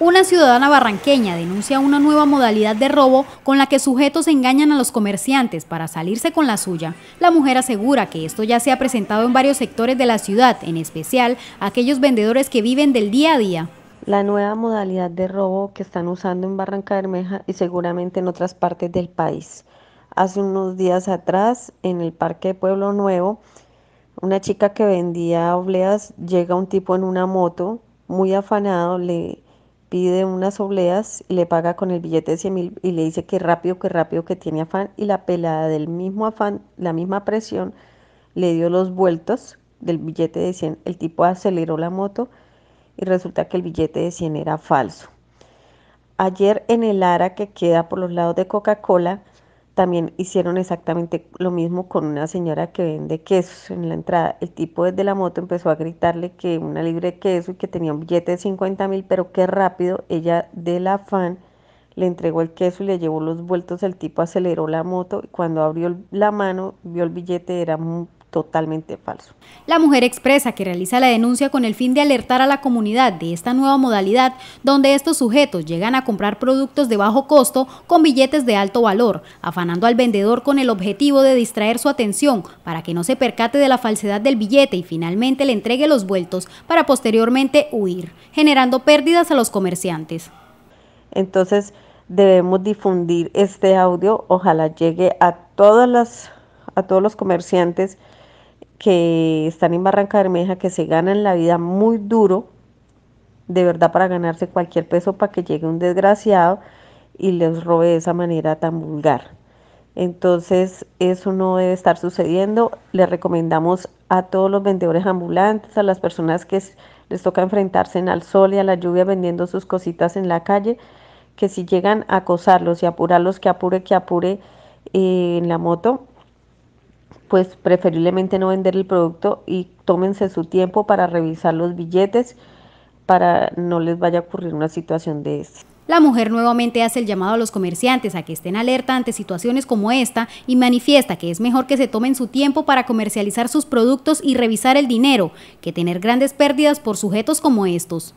Una ciudadana barranqueña denuncia una nueva modalidad de robo con la que sujetos engañan a los comerciantes para salirse con la suya. La mujer asegura que esto ya se ha presentado en varios sectores de la ciudad, en especial aquellos vendedores que viven del día a día. La nueva modalidad de robo que están usando en Barranca Bermeja y seguramente en otras partes del país. Hace unos días atrás, en el Parque de Pueblo Nuevo, una chica que vendía obleas llega un tipo en una moto muy afanado, le pide unas obleas, le paga con el billete de 100 mil y le dice que rápido, que rápido, que tiene afán. Y la pelada del mismo afán, la misma presión, le dio los vueltos del billete de 100. El tipo aceleró la moto y resulta que el billete de 100 era falso. Ayer en el Ara, que queda por los lados de Coca-Cola, también hicieron exactamente lo mismo con una señora que vende quesos en la entrada. El tipo desde la moto empezó a gritarle que una libre de queso y que tenía un billete de 50 mil, pero qué rápido ella del afán le entregó el queso y le llevó los vueltos. El tipo aceleró la moto y cuando abrió la mano vio el billete, era totalmente falso. La mujer expresa que realiza la denuncia con el fin de alertar a la comunidad de esta nueva modalidad donde estos sujetos llegan a comprar productos de bajo costo con billetes de alto valor, afanando al vendedor con el objetivo de distraer su atención para que no se percate de la falsedad del billete y finalmente le entregue los vueltos para posteriormente huir, generando pérdidas a los comerciantes. Entonces debemos difundir este audio, ojalá llegue a todas las a todos los comerciantes que están en Barranca Bermeja, que se ganan la vida muy duro, de verdad para ganarse cualquier peso para que llegue un desgraciado y les robe de esa manera tan vulgar. Entonces eso no debe estar sucediendo. Le recomendamos a todos los vendedores ambulantes, a las personas que les toca enfrentarse al sol y a la lluvia vendiendo sus cositas en la calle, que si llegan a acosarlos y apurarlos, que apure, que apure eh, en la moto, pues preferiblemente no vender el producto y tómense su tiempo para revisar los billetes para no les vaya a ocurrir una situación de esta La mujer nuevamente hace el llamado a los comerciantes a que estén alerta ante situaciones como esta y manifiesta que es mejor que se tomen su tiempo para comercializar sus productos y revisar el dinero que tener grandes pérdidas por sujetos como estos.